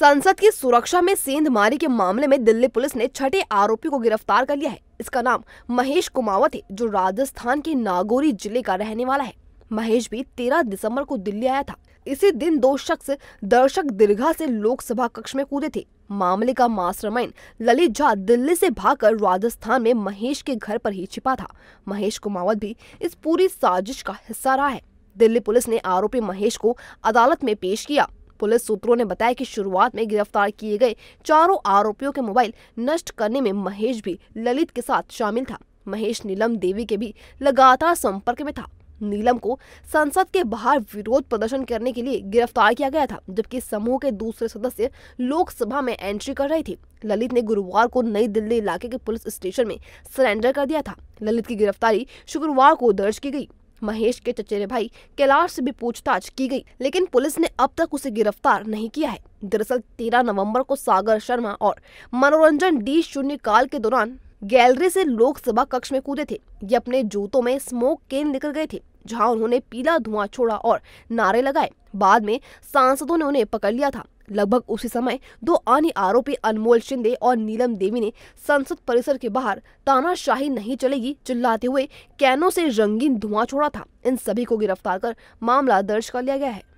संसद की सुरक्षा में सेंध मारी के मामले में दिल्ली पुलिस ने छठे आरोपी को गिरफ्तार कर लिया है इसका नाम महेश कुमावत है जो राजस्थान के नागौरी जिले का रहने वाला है महेश भी 13 दिसंबर को दिल्ली आया था इसी दिन दो शख्स दर्शक दीर्घा से लोकसभा कक्ष में कूदे थे मामले का मास्टरमाइंड ललित झा दिल्ली से भागकर राजस्थान में महेश के घर पर ही छिपा था महेश कुमावत भी इस पूरी साजिश का हिस्सा रहा है दिल्ली पुलिस ने आरोपी महेश को अदालत में पेश किया पुलिस सूत्रों ने बताया कि शुरुआत में गिरफ्तार किए गए चारों आरोपियों के मोबाइल नष्ट करने में महेश भी ललित के साथ शामिल था महेश नीलम देवी के भी लगातार संपर्क में था नीलम को संसद के बाहर विरोध प्रदर्शन करने के लिए गिरफ्तार किया गया था जबकि समूह के दूसरे सदस्य लोकसभा में एंट्री कर रहे थे ललित ने गुरुवार को नई दिल्ली इलाके के पुलिस स्टेशन में सरेंडर कर दिया था ललित की गिरफ्तारी शुक्रवार को दर्ज की गई महेश के चचेरे भाई कैलाश से भी पूछताछ की गई लेकिन पुलिस ने अब तक उसे गिरफ्तार नहीं किया है दरअसल 13 नवंबर को सागर शर्मा और मनोरंजन डी शून्य काल के दौरान गैलरी से लोकसभा कक्ष में कूदे थे ये अपने जूतों में स्मोक केन लेकर गए थे जहां उन्होंने पीला धुआं छोड़ा और नारे लगाए बाद में सांसदों ने उन्हें पकड़ लिया था लगभग उसी समय दो अन्य आरोपी अनमोल शिंदे और नीलम देवी ने संसद परिसर के बाहर तानाशाही नहीं चलेगी चिल्लाते हुए कैनों से रंगीन धुआं छोड़ा था इन सभी को गिरफ्तार कर मामला दर्ज कर लिया गया है